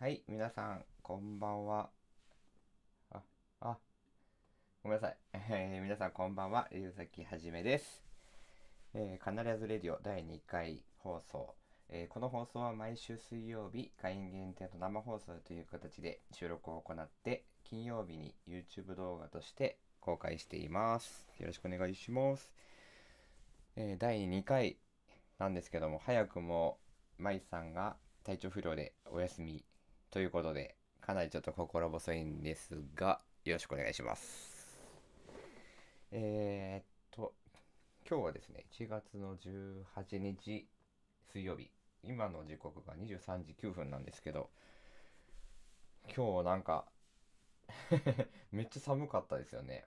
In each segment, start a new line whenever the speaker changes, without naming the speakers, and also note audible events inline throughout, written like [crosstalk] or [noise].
はい、皆さん、こんばんは。あ、あ、ごめんなさい。えー、皆さん、こんばんは。ゆうさきはじめです。えー、カナリアズレディオ第2回放送。えー、この放送は毎週水曜日、会員限定の生放送という形で収録を行って、金曜日に YouTube 動画として公開しています。よろしくお願いします。えー、第2回なんですけども、早くも、まいさんが体調不良でお休みということで、かなりちょっと心細いんですが、よろしくお願いします。えー、っと、今日はですね、1月の18日水曜日、今の時刻が23時9分なんですけど、今日なんか [laughs] めっちゃ寒かったですよね。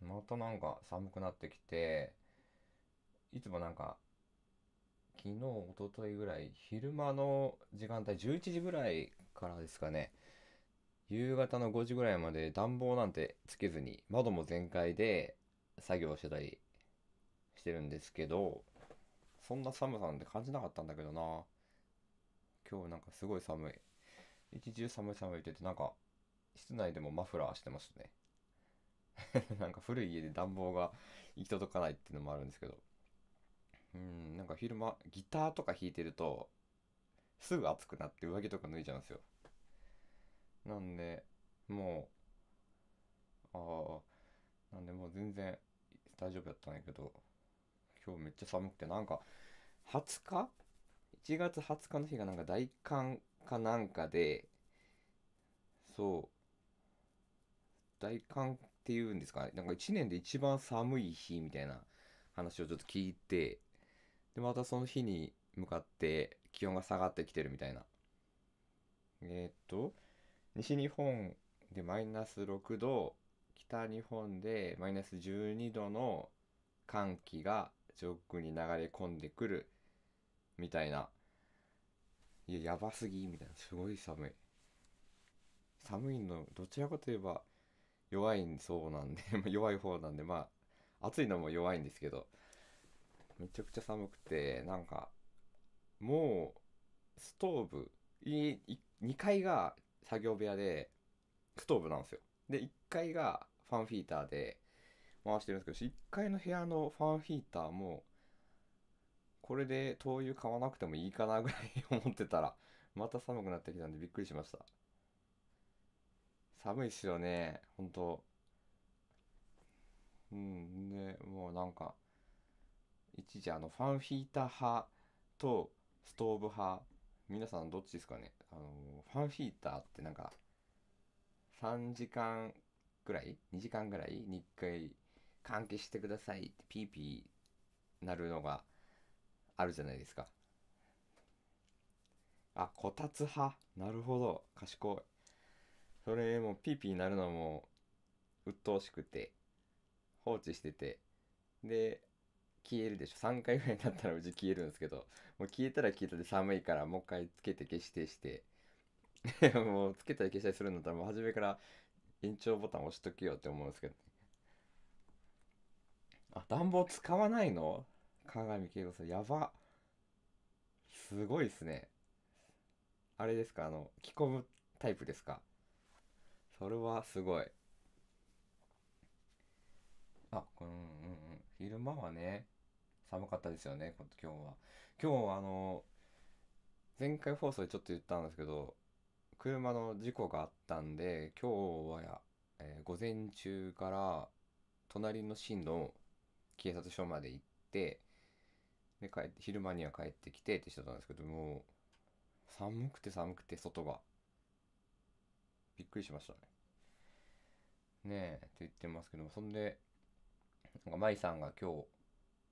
またなんか寒くなってきて、いつもなんか昨日、おとといぐらい、昼間の時間帯、11時ぐらいからですかね、夕方の5時ぐらいまで暖房なんてつけずに、窓も全開で作業してたりしてるんですけど、そんな寒さなんて感じなかったんだけどな。今日なんかすごい寒い。一中寒い寒いって言ってなんか室内でもマフラーしてますね [laughs] なんか古い家で暖房が行き届かないっていうのもあるんですけどうん、なんか昼間、ギターとか弾いてると、すぐ暑くなって上着とか脱いじゃうんですよ。なんで、もう、ああ、なんでもう全然大丈夫やったんやけど、今日めっちゃ寒くて、なんか、20日 ?1 月20日の日がなんか大寒かなんかで、そう、大寒っていうんですか、なんか1年で一番寒い日みたいな話をちょっと聞いて、で、またその日に向かって気温が下がってきてるみたいな。えー、っと、西日本でマイナス6度、北日本でマイナス12度の寒気が上空に流れ込んでくるみたいな。いや、やばすぎみたいな。すごい寒い。寒いの、どちらかといえば弱いそうなんで [laughs] 弱い方なんで、まあ、暑いのも弱いんですけど、めちゃくちゃ寒くて、なんか、もう、ストーブ、いい2階が作業部屋で、ストーブなんですよ。で、1階がファンヒーターで回してるんですけど、1階の部屋のファンヒーターも、これで灯油買わなくてもいいかなぐらい思ってたら、また寒くなってきたんでびっくりしました。寒いっすよね、ほんと。うん、ね、もうなんか、一時あのファンヒーター派とストーブ派皆さんどっちですかねあのファンヒーターってなんか3時間ぐらい2時間ぐらいに1回換気してくださいってピーピーなるのがあるじゃないですかあこたつ派なるほど賢いそれもピーピーなるのも鬱陶しくて放置しててで消えるでしょ3回ぐらいになったらうち消えるんですけどもう消えたら消えたで寒いからもう一回つけて消してして [laughs] もうつけたり消したりするんだったらもう初めから延長ボタン押しとけよって思うんですけど、あ暖房使わないの鏡慶子さんやばすごいっすねあれですかあの着込むタイプですかそれはすごいあこのうんうんうん昼間はね、寒かったですよね、今日は。今日あの、前回放送でちょっと言ったんですけど、車の事故があったんで、今日はえー、午前中から隣の路の警察署まで行って、で、帰って、昼間には帰ってきてってしてたんですけども、寒くて寒くて外が。びっくりしましたね。ねえ、って言ってますけども、そんで、なんか、舞さんが今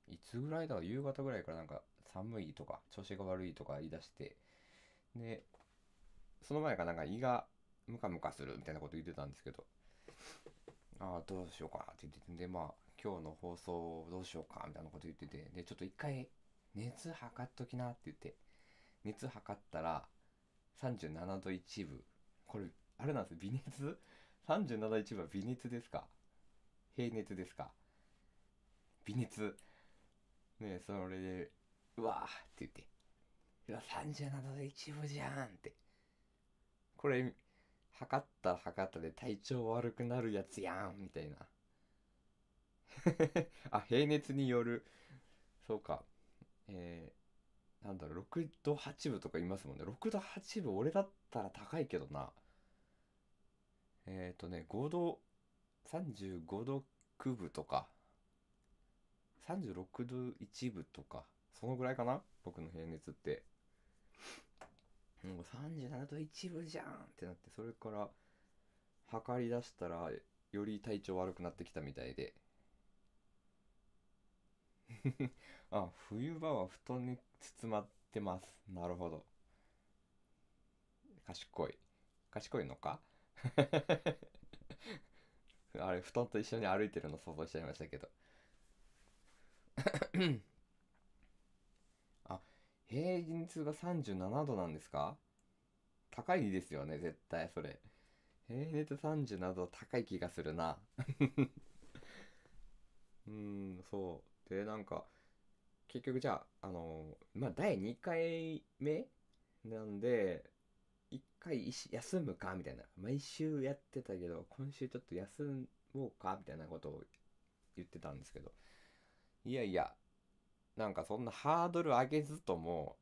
日、いつぐらいだろう、夕方ぐらいからなんか、寒いとか、調子が悪いとか言い出して、で、その前からなんか胃がムカムカするみたいなこと言ってたんですけど、ああ、どうしようかって言ってて、で、まあ、今日の放送どうしようかみたいなこと言ってて、で、ちょっと一回、熱測っときなって言って、熱測ったら、37度1分。これ、あれなんです微熱 ?37 度1分は微熱ですか平熱ですか微熱ねそれで「うわ」って言って「うわ37度で1分じゃん」ってこれ測った測ったで体調悪くなるやつやんみたいな [laughs] あ平熱によるそうかえー、なんだろう6度8分とかいますもんね6度8分俺だったら高いけどなえっ、ー、とね5度35度9分とか36度1分とか、そのぐらいかな僕の平熱って。もう37度1分じゃんってなって、それから測り出したら、より体調悪くなってきたみたいで。[laughs] あ、冬場は布団に包まってます。なるほど。賢い。賢いのか [laughs] あれ、布団と一緒に歩いてるの想像しちゃいましたけど。あ、平日が37度なんですか高いですよね、絶対、それ。平熱37度高い気がするな。[laughs] うん、そう。で、なんか、結局じゃあ、あのー、まあ、第2回目なんで、1回休むかみたいな。毎週やってたけど、今週ちょっと休もうかみたいなことを言ってたんですけど、いやいや、なんかそんなハードル上げずとも、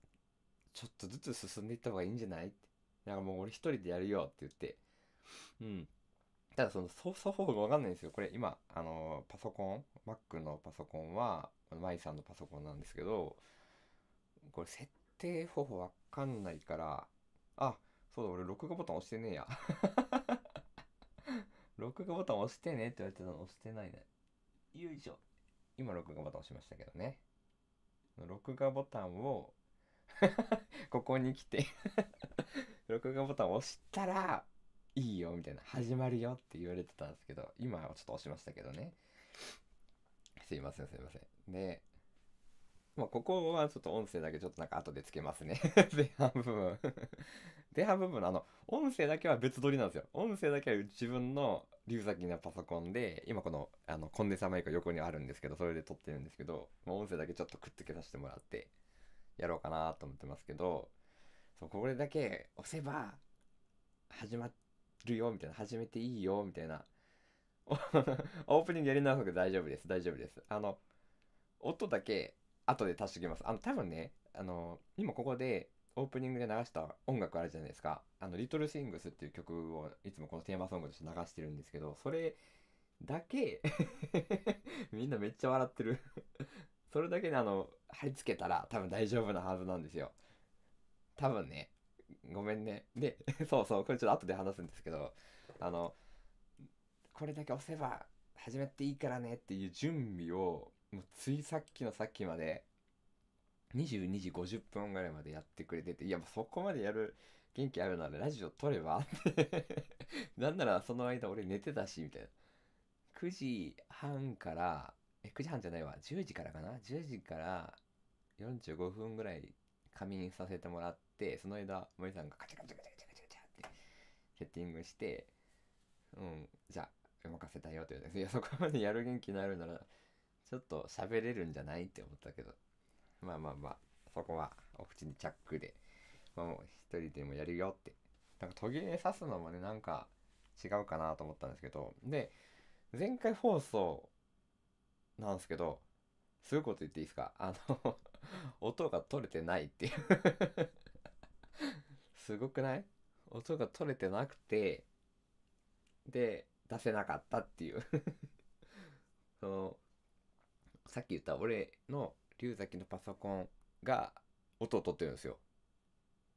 ちょっとずつ進んでいった方がいいんじゃないって。なんかもう俺一人でやるよって言って。うん。ただその操作方法がわかんないんですよ。これ今、あのー、パソコン、Mac のパソコンは、マイさんのパソコンなんですけど、これ設定方法わかんないから、あ、そうだ、俺録画ボタン押してねえや。[laughs] 録画ボタン押してねって言われてたの押してないね。よいしょ。今録画ボタン押しましたけどね。録画ボタンを [laughs] ここに来て [laughs] 録画ボタンを押したら、いいよ、みたいな、始まるよって言われてたんですけど、今はちょっと押しましたけどね。すいません、すいません。で、まあ、ここはちょっと音声だけちょっとなんか後でつけますね [laughs] 前半部分 [laughs] 前半部分のあの、音声だけは別撮りなんですよ。音声だけは自分の龍崎のパソコンで、今このあのコンデンサーマイク横にあるんですけど、それで撮ってるんですけど、まあ、音声だけちょっとくっつけさせてもらって、やろうかなと思ってますけど、そう、これだけ押せば、始まるよ、みたいな、始めていいよ、みたいな。[laughs] オープニングやり直すけど大丈夫です、大丈夫です。あの、音だけ後で足してきます。あの、多分ね、あの、今ここでオープニングで流した音楽あるじゃないですか。あの、リトルシングスっていう曲をいつもこのテーマソングとして流してるんですけど、それだけ [laughs] みんなめっちゃ笑ってる [laughs] それだけにあの、貼り付けたら多分大丈夫なはずなんですよ。多分ね。ごめんね。で、[laughs] そうそう、これちょっと後で話すんですけど、あの、これだけ押せば始めていいからねっていう準備をもうついさっきのさっきまで22時50分ぐらいまでやってくれてていやもうそこまでやる元気あるならラジオ撮ればって [laughs] なんならその間俺寝てたしみたいな9時半からえ9時半じゃないわ10時からかな10時から45分ぐらい仮眠させてもらってその間森さんがカチャカチャカチャカチャカチャカチャってセッティングしてうんじゃあ任せたよって言ですていやそこまでやる元気になるならちょっと喋れるんじゃないって思ったけど。まあまあまあ、そこはお口にチャックで、まあもう一人でもやるよって。なんか途切れさすのもね、なんか違うかなと思ったんですけど。で、前回放送なんですけど、すごいこと言っていいですかあの [laughs] 音が取れてないっていう [laughs] すごくない音が取れてなくて、で、出せなかったっていう [laughs] その、さっき言った俺の龍崎のパソコンが音を取ってるんですよ。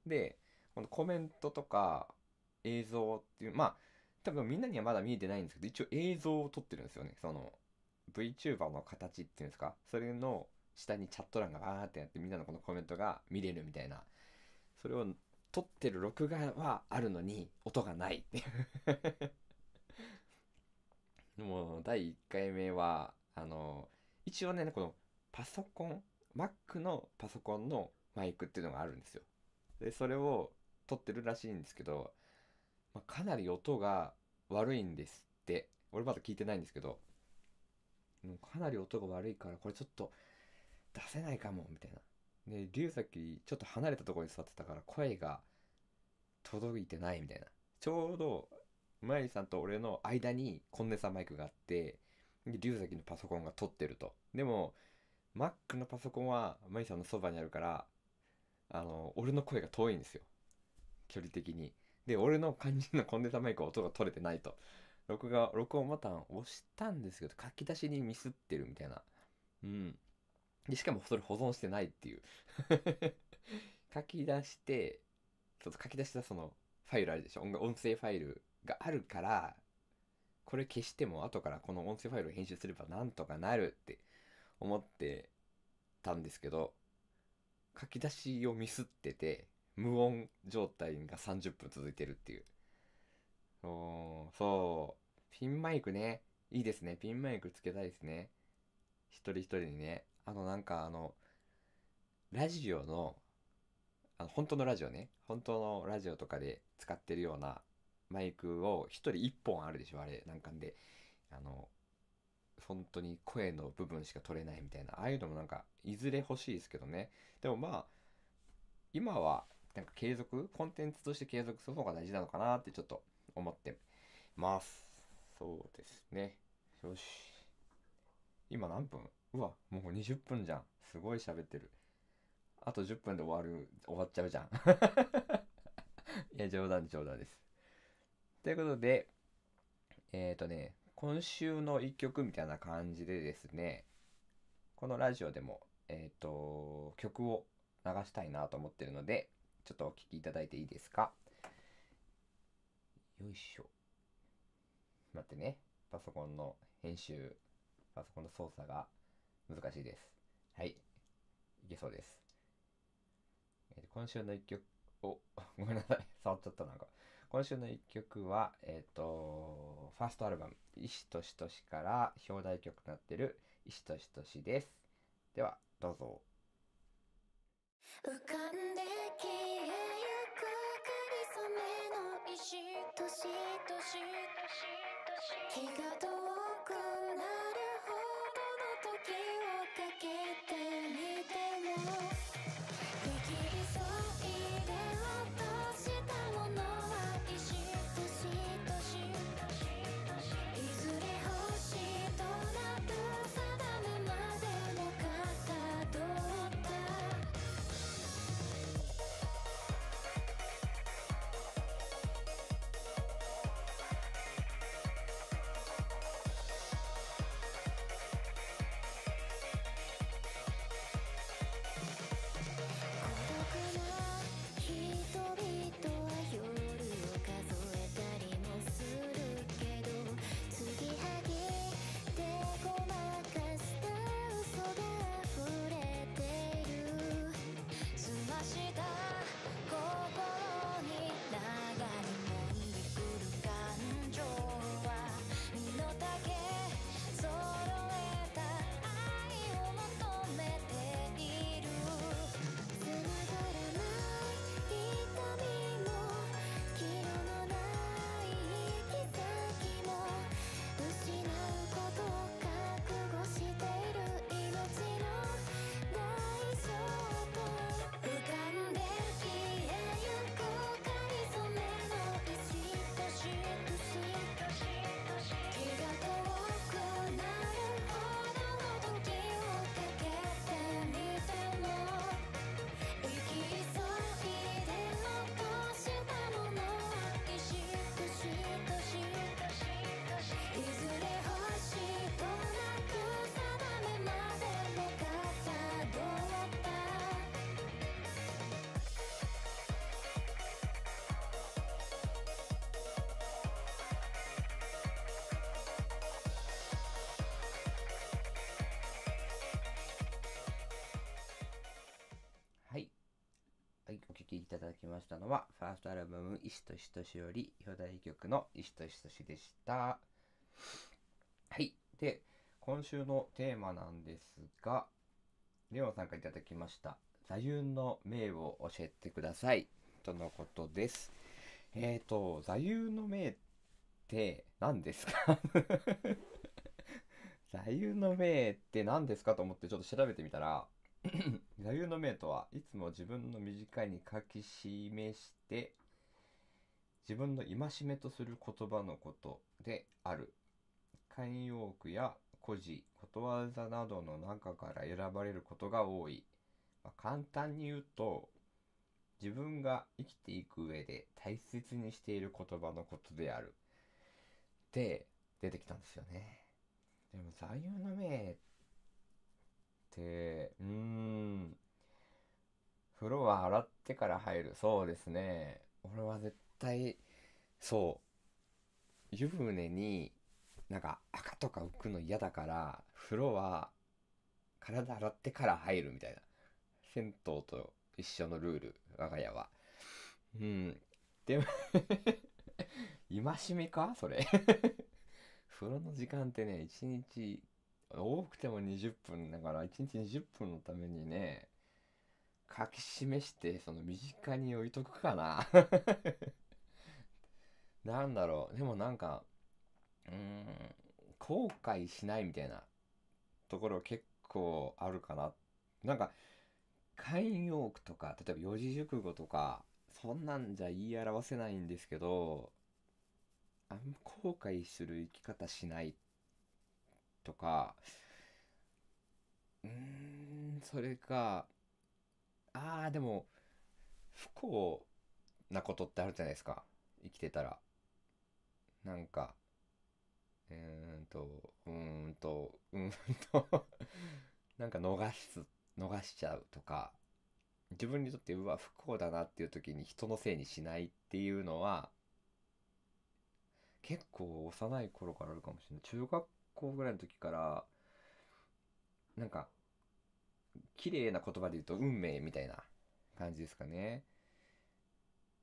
で、このコメントとか映像っていう、まあ、多分みんなにはまだ見えてないんですけど、一応映像を撮ってるんですよね。その VTuber の形っていうんですか、それの下にチャット欄がバーってやってみんなのこのコメントが見れるみたいな。それを撮ってる録画はあるのに音がないっていう [laughs] もう第1回目は、あの一応ね、このパソコン、Mac のパソコンのマイクっていうのがあるんですよ。で、それを撮ってるらしいんですけど、まあ、かなり音が悪いんですって。俺まだ聞いてないんですけど、もうかなり音が悪いから、これちょっと出せないかも、みたいな。で、龍崎、ちょっと離れたところに座ってたから、声が届いてないみたいな。ちょうど、まゆりさんと俺の間にコンデンサーマイクがあって、龍崎のパソコンが撮ってると。でも、Mac のパソコンはマイさんのそばにあるから、あの、俺の声が遠いんですよ。距離的に。で、俺の肝心のコンデンサーマイクは音が取れてないと。録画、録音ボタン押したんですけど、書き出しにミスってるみたいな。うん。で、しかもそれ保存してないっていう。[laughs] 書き出して、ちょっと書き出したそのファイルあるでしょ音声ファイルがあるから、これ消しても後からこの音声ファイルを編集すればなんとかなるって思ってたんですけど、書き出しをミスってて、無音状態が30分続いてるっていう。おそう。ピンマイクね。いいですね。ピンマイクつけたいですね。一人一人にね。あの、なんかあの、ラジオの、あの、本当のラジオね。本当のラジオとかで使ってるようなマイクを1人1本あるでしょあれなんかんであの本当に声の部分しか取れないみたいなああいうのもなんかいずれ欲しいですけどねでもまあ今はなんか継続コンテンツとして継続するのが大事なのかなってちょっと思ってますそうですねよし今何分うわもう20分じゃんすごい喋ってるあと10分で終わる終わっちゃうじゃん [laughs] いや冗談冗談ですということで、えっ、ー、とね、今週の一曲みたいな感じでですね、このラジオでも、えっ、ー、と、曲を流したいなと思ってるので、ちょっとお聴きいただいていいですか。よいしょ。待ってね。パソコンの編集、パソコンの操作が難しいです。はい。いけそうです。えー、今週の一曲を、[laughs] ごめんなさい。触っちゃったなんか。今週の1曲は、えっ、ー、と、ファーストアルバム、石としとしから表題曲なってる石としとしです。では、どうぞ。浮かんで消えゆくかりそめの石としとしとしとしただきましたのは、ファーストアルバム、石と石としより、表題曲の石と石としでした。はい。で、今週のテーマなんですが、レオンさんからいただきました、座右の銘を教えてください。とのことです。えっ、ー、と、座右の銘って何ですか [laughs] 座右の銘って何ですかと思ってちょっと調べてみたら、[clears throat] 座右の銘とはいつも自分の身近に書き示して自分の戒めとする言葉のことである慣用句や故事ことわざなどの中から選ばれることが多い、まあ、簡単に言うと自分が生きていく上で大切にしている言葉のことであるで出てきたんですよねでも座右の銘って、うーん。風呂は洗ってから入る。そうですね。俺は絶対、そう。湯船に、なんか赤とか浮くの嫌だから、風呂は体洗ってから入るみたいな。銭湯と一緒のルール、我が家は。うん。でも戒 [laughs] めかそれ [laughs] 風呂の時間ってね、一日多くても20分だから1日20分のためにね書き示してその身近に置いとくかな [laughs] なんだろうでもなんかうん後悔しないみたいなところ結構あるかななんか慣用句とか例えば四字熟語とかそんなんじゃ言い表せないんですけどあんま後悔する生き方しないとか、うーん、それか、ああ、でも、不幸なことってあるじゃないですか。生きてたら。なんか、うーんと、うーんと、うーんと [laughs] なんか逃す、逃しちゃうとか、自分にとってうわ不幸だなっていう時に人のせいにしないっていうのは結構幼い頃からあるかもしれない中学校ぐらいの時からなんか綺麗な言葉で言うと運命みたいな感じですかね。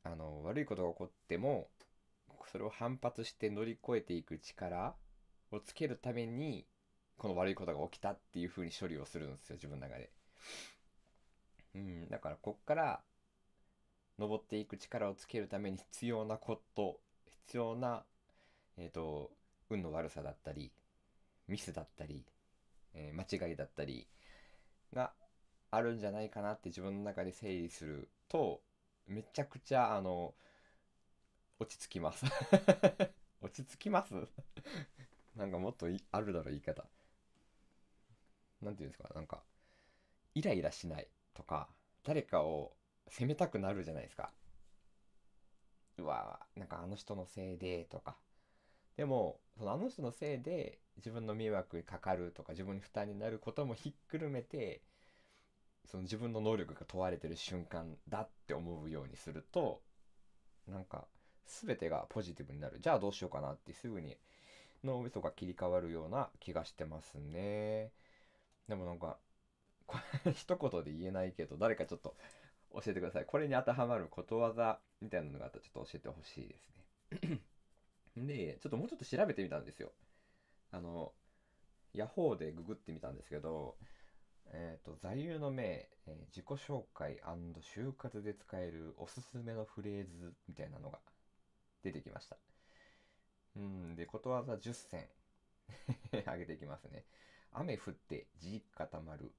あの悪いことが起こってもそれを反発して乗り越えていく力をつけるためにこの悪いことが起きたっていう風に処理をするんですよ自分の中で。うん、だからこっから登っていく力をつけるために必要なこと必要な、えーと、と運の悪さだったりミスだったり、えー、間違いだったりがあるんじゃないかなって自分の中で整理するとめちゃくちゃあの落ち着きます [laughs] 落ち着きます [laughs] なんかもっとあるだろ言い方何て言うんですかなんかイライラしないとか誰かを責めたくなるじゃないですかうわなんかあの人のせいでとかでもそのあの人のせいで自分の迷惑にかかるとか自分に負担になることもひっくるめてその自分の能力が問われてる瞬間だって思うようにするとなんか全てがポジティブになるじゃあどうしようかなってすぐに脳みそが切り替わるような気がしてますねでもなんかこれ一言で言えないけど誰かちょっと教えてくださいこれに当てはまることわざみたいなのがあったらちょっと教えてほしいですねで、ちょっともうちょっと調べてみたんですよ。あの、ヤホーでググってみたんですけど、えっ、ー、と、座右の銘、えー自己紹介就活で使えるおすすめのフレーズみたいなのが出てきました。うんで、ことわざ10選上げていきますね。雨降って地固まる。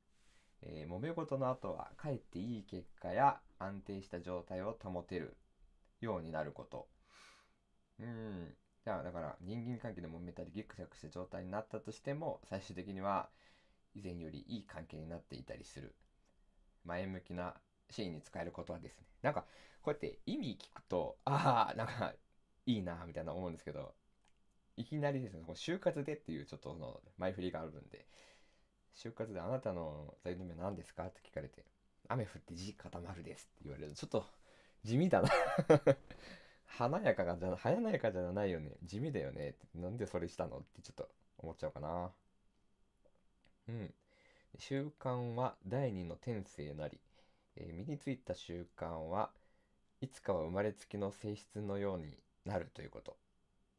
えー、揉め事の後はかえっていい結果や安定した状態を保てるようになること。うん、じゃあだから人間関係で揉めたりギクシャクした状態になったとしても最終的には以前よりいい関係になっていたりする前向きなシーンに使えることはですねなんかこうやって意味聞くとああなんかいいなみたいな思うんですけどいきなりですね就活でっていうちょっとその前振りがあるんで就活であなたの座右の銘何ですかって聞かれて雨降って地固まるですって言われるとちょっと地味だな華やかがじゃ、華やかじゃないよね。地味だよね。なんでそれしたのってちょっと思っちゃうかな。うん。習慣は第二の天性なり、えー、身についた習慣はいつかは生まれつきの性質のようになるということ。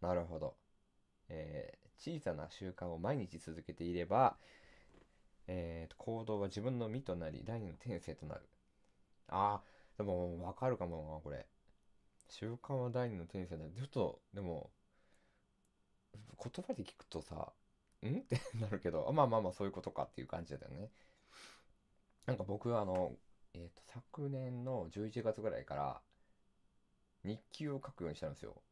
なるほど。えー、小さな習慣を毎日続けていれば、えー、行動は自分の身となり、第二の天性となる。ああ、でもわかるかもな、これ。習慣は第二の天性だ。ちょっと、でも、言葉で聞くとさ、ん [laughs] ってなるけど、まあまあまあそういうことかっていう感じだよね。なんか僕はあの、えっ、ー、と、昨年の11月ぐらいから日記を書くようにしたんですよ。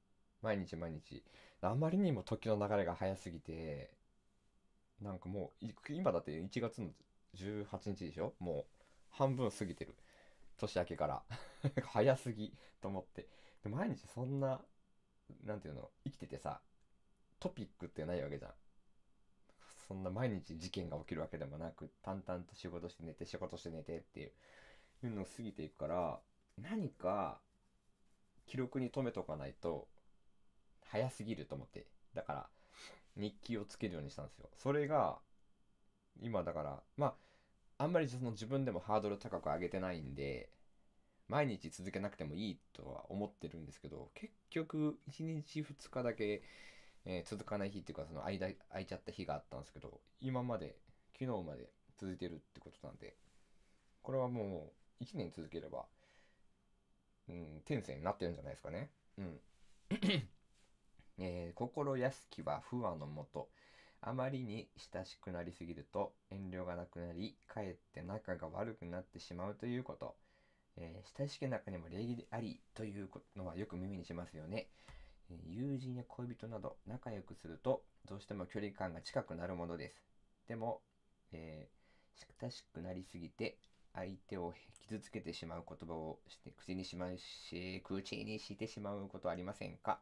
毎日毎日。あまりにも時の流れが早すぎて、なんかもう、今だって1月の18日でしょもう半分過ぎてる。年明けから [laughs] 早すぎと思って。で毎日そんな、なんていうの、生きててさ、トピックってないわけじゃん。そんな毎日事件が起きるわけでもなく、淡々と仕事して寝て、仕事して寝てっていう、いうのを過ぎていくから、何か、記録に留めとかないと、早すぎると思って。だから、日記をつけるようにしたんですよ。それが、今だから、まあ、あんまりその自分でもハードル高く上げてないんで、毎日続けなくてもいいとは思ってるんですけど結局1日2日だけ、えー、続かない日っていうかその間空いちゃった日があったんですけど今まで昨日まで続いてるってことなんでこれはもう1年続ければうん天性になってるんじゃないですかねうん [coughs] えー、心安きは不和のもとあまりに親しくなりすぎると遠慮がなくなりかえって仲が悪くなってしまうということえー、親しき中にも礼儀でありというのはよく耳にしますよね。友人や恋人など仲良くするとどうしても距離感が近くなるものです。でも、えー、親しくなりすぎて相手を傷つけてしまう言葉をして口にしまうし、口にしてしまうことありませんか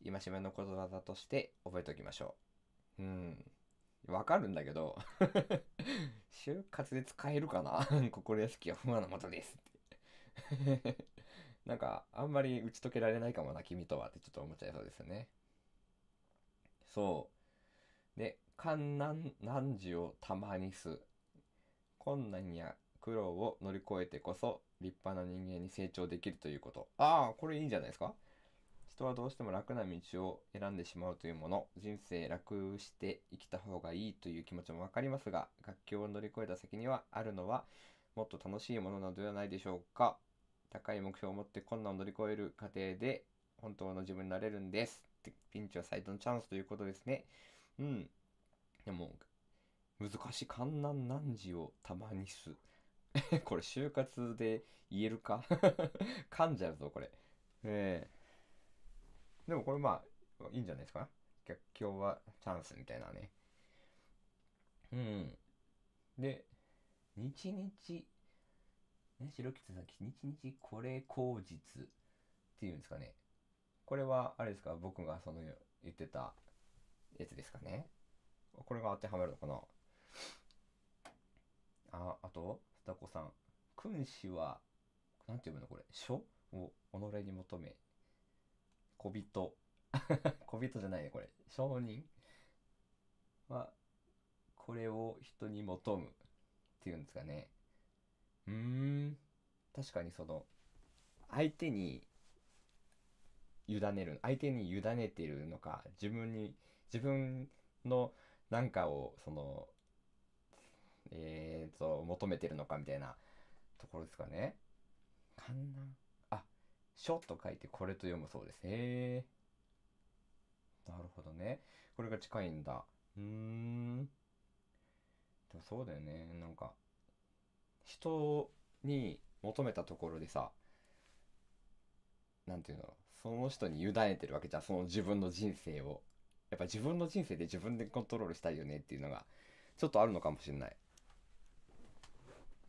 今しめのことわざとして覚えておきましょう。うん。わかるんだけど就活 [laughs] で使えるかな [laughs] 心屋敷は不安のもとです。[laughs] なんか、あんまり打ち解けられないかもな、君とはってちょっと思っちゃいそうですよね。そう。で、観難、難事をたまにす。困難や苦労を乗り越えてこそ、立派な人間に成長できるということ。ああ、これいいんじゃないですか人はどうしても楽な道を選んでしまうというもの、人生楽して生きた方がいいという気持ちもわかりますが、楽器を乗り越えた先にはあるのは、もっと楽しいものなどではないでしょうか。高い目標を持って困難を乗り越える過程で本当の自分になれるんですってピンチは最大のチャンスということですねうんでも難しい観難難事をたまにす [laughs] これ就活で言えるか [laughs] 噛んじゃうぞこれええー、でもこれまあいいんじゃないですか逆境はチャンスみたいなねうんで日々、ね、白吉さん、日々これ口実っていうんですかね。これは、あれですか、僕がその言ってたやつですかね。これが当てはまるのかな。あ、あと、スタコさん。君子は、なんて読むのこれ、書を己に求め、小人。[laughs] 小人じゃないね、これ。商人は、これを人に求むっていうんですかね。うん確かにその相手に委ねる相手に委ねてるのか自分に自分の何かをそのえっ、ー、と求めてるのかみたいなところですかね。あ、覧あ書と書いてこれと読むそうです。へえなるほどね。これが近いんだ。うーん。でもそうだよねなんか人に求めたところでさ何て言うのその人に委ねてるわけじゃんその自分の人生をやっぱ自分の人生で自分でコントロールしたいよねっていうのがちょっとあるのかもしれない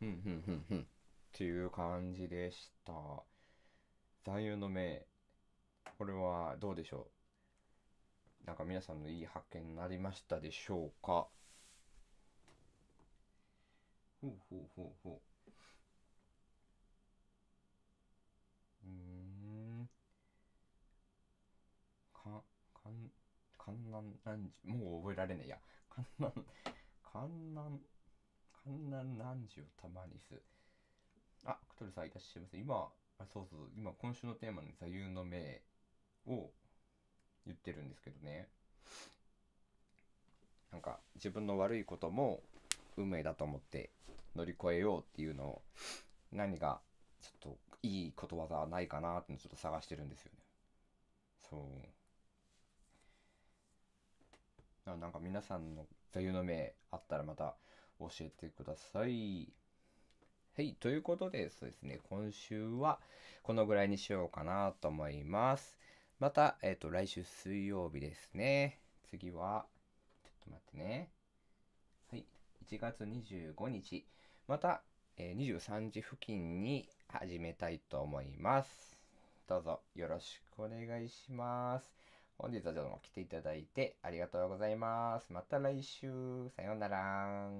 うんうんうんうんっていう感じでした座右の銘これはどうでしょうなんか皆さんのいい発見になりましたでしょうかほうほうほうほう。うん。か、かん、かんなん、なんじ、もう覚えられないや。かんなん、かんなん、かんなんなんじをたまにす。あ、クトルさんいらっしゃいませ。今、あそうそう、今、今週のテーマの座右の銘を言ってるんですけどね。なんか、自分の悪いことも、運命だと思って乗り越えようっていうのを何がちょっといいことわざはないかなってちょっと探してるんですよね。そうなんか皆さんの座右の銘あったらまた教えてください。はい。ということで、そうですね。今週はこのぐらいにしようかなと思います。また、えっ、ー、と、来週水曜日ですね。次は、ちょっと待ってね。1月25日、また、え23時付近に始めたいと思います。どうぞよろしくお願いします。本日はどうも来ていただいてありがとうございます。また来週。さようなら。